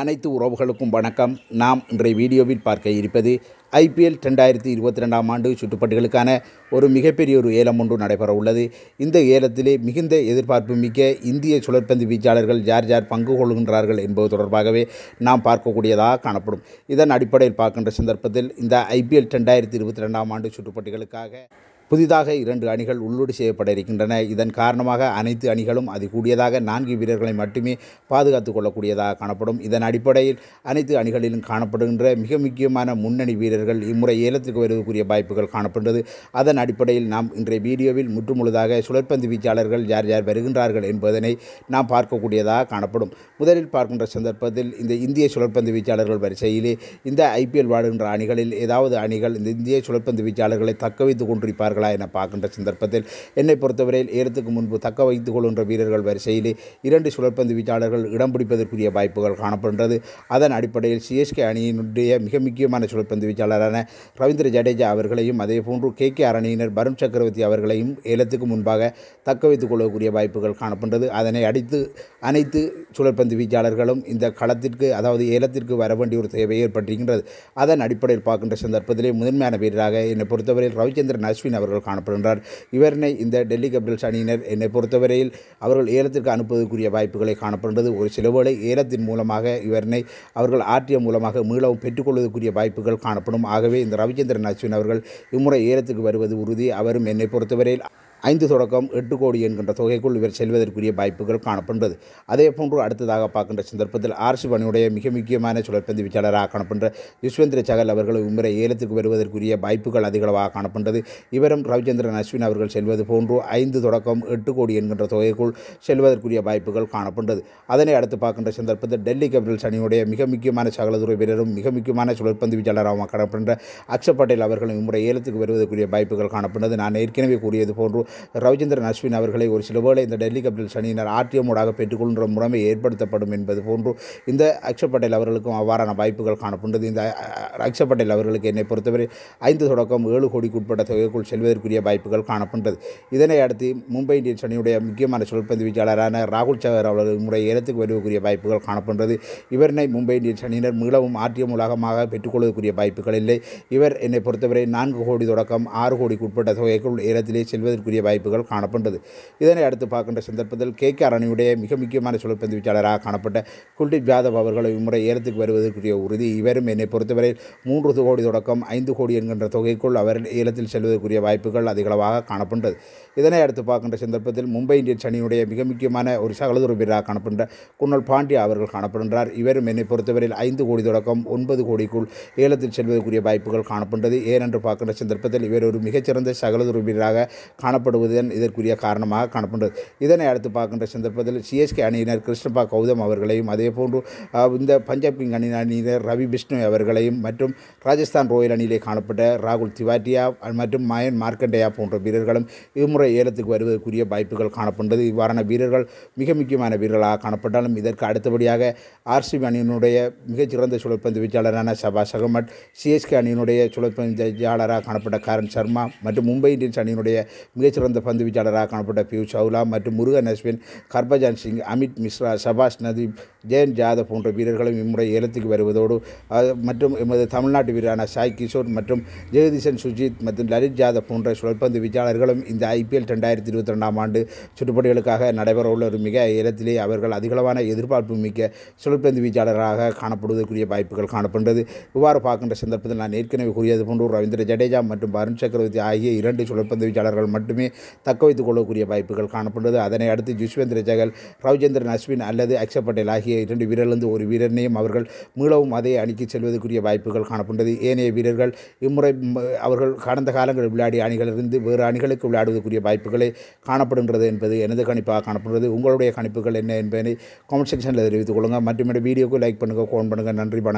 அனைத்து உறவுகளுக்கும் வணக்கம் நாம் இன்றைய வீடியோவில் பார்க்க இருப்பது ஐபிஎல் ரெண்டாயிரத்தி இருபத்தி ரெண்டாம் ஆண்டு சுட்டுப்பட்டுகளுக்கான ஒரு மிகப்பெரிய ஒரு ஏலம் ஒன்று நடைபெற உள்ளது இந்த ஏலத்திலே மிகுந்த எதிர்பார்ப்பு மிக்க இந்திய சுழற்பந்து வீச்சாளர்கள் யார் யார் பங்கு கொள்கின்றார்கள் என்பது தொடர்பாகவே நாம் பார்க்கக்கூடியதாக காணப்படும் இதன் அடிப்படையில் பார்க்கின்ற சந்தர்ப்பத்தில் இந்த ஐபிஎல் ரெண்டாயிரத்தி இருபத்தி ரெண்டாம் ஆண்டு சுற்றுப்பட்டுகளுக்காக புதிதாக இரண்டு அணிகள் உள்ளீடு செய்யப்பட இருக்கின்றன இதன் காரணமாக அனைத்து அணிகளும் அது கூடியதாக நான்கு வீரர்களை மட்டுமே பாதுகாத்துக் கொள்ளக்கூடியதாக காணப்படும் இதன் அடிப்படையில் அனைத்து அணிகளிலும் காணப்படுகின்ற மிக முக்கியமான முன்னணி வீரர்கள் இம்முறை ஏலத்திற்கு வருவதற்குரிய வாய்ப்புகள் காணப்படுகிறது அதன் அடிப்படையில் நாம் இன்றைய வீடியோவில் முற்றுமுழுதாக சுழற்பந்து வீச்சாளர்கள் யார் யார் வருகின்றார்கள் என்பதனை நாம் பார்க்கக்கூடியதாக காணப்படும் முதலில் பார்க்கின்ற சந்தர்ப்பத்தில் இந்த இந்திய சுழற்பந்து வீச்சாளர்கள் வரிசையிலே இந்த ஐபிஎல் வாடுகின்ற அணிகளில் ஏதாவது அணிகள் இந்த இந்திய சுழற்பந்து வீச்சாளர்களை தக்க வைத்துக் கொண்டிருப்பார்கள் வருவார்களா என பார்க்கின்ற சந்தர்ப்பத்தில் என்னை பொறுத்தவரையில் ஏறத்துக்கு முன்பு தக்க வைத்துக் கொள்கின்ற வீரர்கள் வரிசையிலே இரண்டு சுழற்பந்து வீச்சாளர்கள் இடம் பிடிப்பதற்குரிய வாய்ப்புகள் காணப்படுகிறது அதன் அடிப்படையில் சிஎஸ்கே அணியினுடைய மிக முக்கியமான சுழற்பந்து வீச்சாளரான ரவீந்திர ஜடேஜா அவர்களையும் அதேபோன்று கே கே அரணியினர் அணியினர் சக்கரவர்த்தி அவர்களையும் ஏலத்துக்கு முன்பாக தக்க வைத்துக் கொள்ளக்கூடிய வாய்ப்புகள் காணப்படுகிறது அதனை அடித்து அனைத்து சுழற்பந்து வீச்சாளர்களும் இந்த களத்திற்கு அதாவது ஏலத்திற்கு வர வேண்டிய ஒரு தேவை ஏற்பட்டிருக்கின்றது அதன் அடிப்படையில் பார்க்கின்ற சந்தர்ப்பத்திலே முதன்மையான வீரராக என்னை பொறுத்தவரையில் ரவிச்சந்திரன் அஸ்வின் அவர் அவர்கள் காணப்படுகின்றார் இவரினை இந்த டெல்லி கேபிட்டல்ஸ் அணியினர் என்னை பொறுத்தவரையில் அவர்கள் ஏலத்திற்கு அனுப்புவதற்குரிய வாய்ப்புகளை காணப்படுகிறது ஒரு சிலவேளை ஏலத்தின் மூலமாக இவரினை அவர்கள் ஆர்டிஎம் மூலமாக மீளவும் பெற்றுக்கொள்வதற்குரிய வாய்ப்புகள் காணப்படும் ஆகவே இந்த ரவிச்சந்திரன் அஸ்வின் அவர்கள் இம்முறை ஏலத்துக்கு வருவது உறுதி அவரும் என்னை பொறுத்தவரையில் ஐந்து தொடக்கம் எட்டு கோடி என்கின்ற தொகைக்குள் இவர் செல்வதற்குரிய வாய்ப்புகள் காணப்படுகிறது அதே போன்று அடுத்ததாக பார்க்கின்ற சந்தர்ப்பத்தில் ஆர்சி பணியுடைய மிக முக்கியமான சுழற்பந்துவிச்சாளராக காணப்படுற யஸ்வந்திர சகல் அவர்கள் இம்முறை ஏலத்துக்கு வருவதற்குரிய வாய்ப்புகள் அதிகளவாக காணப்படுகிறது இவரும் ரவிச்சந்திரன் அஸ்வின் அவர்கள் செல்வது போன்று ஐந்து தொடக்கம் எட்டு கோடி என்கின்ற தொகைக்குள் செல்வதற்குரிய வாய்ப்புகள் காணப்படுகிறது அதனை அடுத்து பார்க்கின்ற சந்தர்ப்பத்தில் டெல்லி கேபிட்டல்ஸ் அணியுடைய மிக முக்கியமான சகலதுறை வீரரும் மிக முக்கியமான சுழற்பந்துவிச்சாளராக காணப்படுகின்ற அக்ஷப் பட்டேல் அவர்களும் இம்முறை ஏலத்துக்கு வருவதற்குரிய வாய்ப்புகள் காணப்படுகிறது நான் ஏற்கனவே கூறியது போன்று ரவிச்சந்திரன் அஸ்வின் அவர்களை ஒரு சில வேளை இந்த டெல்லி கேபிட்டல்ஸ் அணியினர் ஊடாக பெற்றுக்கொள்கின்ற முறைமை ஏற்படுத்தப்படும் என்பது போன்றும் இந்த அக்ஷப் பட்டேல் அவர்களுக்கும் அவ்வாறான வாய்ப்புகள் காணப்படுகிறது இந்த அக்ஷப் பட்டேல் அவர்களுக்கு என்னை பொறுத்தவரை ஐந்து தொடக்கம் ஏழு கோடிக்கு உட்பட்ட தொகைக்குள் செல்வதற்குரிய வாய்ப்புகள் காணப்படுகிறது இதனை அடுத்து மும்பை இந்தியன்ஸ் அணியுடைய முக்கியமான சொல்பந்து வீச்சாளரான ராகுல் சகர் அவர்கள் முறை வருவக்கூடிய வாய்ப்புகள் காணப்படுகிறது இவரனை மும்பை இந்தியன்ஸ் அணியினர் மிகவும் ஆர்டிஎம் மூலமாக பெற்றுக்கொள்வதற்குரிய வாய்ப்புகள் இல்லை இவர் என்னை பொறுத்தவரை நான்கு கோடி தொடக்கம் ஆறு கோடிக்கு உட்பட்ட தொகைக்குள் ஏலத்திலே செல்வதற்குரிய கூடிய வாய்ப்புகள் காணப்பட்டது இதனை அடுத்து பார்க்கின்ற சந்தர்ப்பத்தில் கே கே அரணியுடைய மிக முக்கியமான வீச்சாளராக காணப்பட்ட குல்தீப் ஜாதவ் அவர்கள் இம்முறை ஏலத்துக்கு வருவதற்குரிய உறுதி இவரும் என்னை பொறுத்தவரை மூன்று கோடி தொடக்கம் ஐந்து கோடி என்கின்ற தொகைக்குள் அவர் ஏலத்தில் செல்வதற்குரிய வாய்ப்புகள் அதிகளவாக காணப்பட்டது இதனை அடுத்து பார்க்கின்ற சந்தர்ப்பத்தில் மும்பை இந்தியன்ஸ் அணியுடைய மிக முக்கியமான ஒரு சகலதுறை வீரராக காணப்படுகின்ற குன்னல் பாண்டியா அவர்கள் காணப்படுகின்றார் இவரும் என்னை பொறுத்தவரையில் ஐந்து கோடி தொடக்கம் ஒன்பது கோடிக்குள் ஏலத்தில் செல்வதற்குரிய வாய்ப்புகள் காணப்பட்டது ஏனென்று பார்க்கின்ற சந்தர்ப்பத்தில் இவர் ஒரு மிகச்சிறந்த சகலதுறை வீரராக காணப்ப காணப்படுவதுதான் இதற்குரிய காரணமாக காணப்படுகிறது இதனை அடுத்து பார்க்கின்ற சந்தர்ப்பத்தில் சிஎஸ்கே அணியினர் கிருஷ்ணபா கௌதம் அவர்களையும் அதேபோன்று இந்த பஞ்சாப் கிங் அணி அணியினர் ரவி பிஷ்ணு அவர்களையும் மற்றும் ராஜஸ்தான் ராயல் அணியிலே காணப்பட்ட ராகுல் திவாட்டியா மற்றும் மயன் மார்க்கண்டேயா போன்ற வீரர்களும் இம்முறை ஏலத்துக்கு வருவதற்குரிய வாய்ப்புகள் காணப்படுகிறது இவ்வாறான வீரர்கள் மிக முக்கியமான வீரர்களாக காணப்பட்டாலும் இதற்கு அடுத்தபடியாக ஆர்சிபி அணியினுடைய மிகச்சிறந்த சுழற்பந்து வீச்சாளரான சபா சகமட் சிஎஸ்கே அணியினுடைய சுழற்பந்து வீச்சாளராக காணப்பட்ட காரன் சர்மா மற்றும் மும்பை இந்தியன்ஸ் அணியினுடைய மிகச் சிறந்த பந்து வீச்சாளராக காணப்பட்ட பியூஷ் சவுலா மற்றும் முருகன் அஸ்வின் கர்பஜான் சிங் அமித் மிஸ்ரா சபாஷ் நதீப் ஜெயன் ஜாதவ் போன்ற வீரர்களும் இம்முறை ஏலத்துக்கு வருவதோடு மற்றும் எமது தமிழ்நாட்டு வீரரான சாய் கிஷோர் மற்றும் ஜெகதீசன் சுஜித் மற்றும் லலித் ஜாதவ் போன்ற சுழற்பந்து வீச்சாளர்களும் இந்த ஐபிஎல் ரெண்டாயிரத்தி இருபத்தி ரெண்டாம் ஆண்டு சுற்றுப்படிகளுக்காக நடைபெற உள்ள ஒரு மிக ஏலத்திலே அவர்கள் அதிகளவான எதிர்பார்ப்பு மிக்க சுழற்பந்து வீச்சாளராக காணப்படுவதற்குரிய வாய்ப்புகள் காணப்படுகிறது இவ்வாறு பார்க்கின்ற சந்தர்ப்பத்தில் நான் ஏற்கனவே கூறியது போன்று ரவீந்திர ஜடேஜா மற்றும் வருண் சக்கரவர்த்தி ஆகிய இரண்டு சுழற்பந்து வீச்சாளர்கள் மட்டுமே மட்டுமே தக்க வைத்துக் கொள்ளக்கூடிய வாய்ப்புகள் காணப்படுகிறது அதனை அடுத்து ஜுஷ்வேந்திர ஜெகல் ரவிச்சந்திரன் அஸ்வின் அல்லது அக்ஷர் பட்டேல் ஆகிய இரண்டு வீரர்களிருந்து ஒரு வீரனையும் அவர்கள் மீளவும் அதே அணிக்கு செல்வதற்குரிய வாய்ப்புகள் காணப்படுகிறது ஏனைய வீரர்கள் இம்முறை அவர்கள் கடந்த காலங்களில் விளையாடிய அணிகளிலிருந்து வேறு அணிகளுக்கு விளையாடுவதற்குரிய வாய்ப்புகளே காணப்படுகின்றது என்பது எனது கணிப்பாக காணப்படுகிறது உங்களுடைய கணிப்புகள் என்ன என்பதை கமெண்ட் செக்ஷனில் தெரிவித்துக் கொள்ளுங்கள் மற்றும் வீடியோக்கு லைக் பண்ணுங்கள் ஃபோன் பண்ணுங்கள் நன்றி வணக்கம்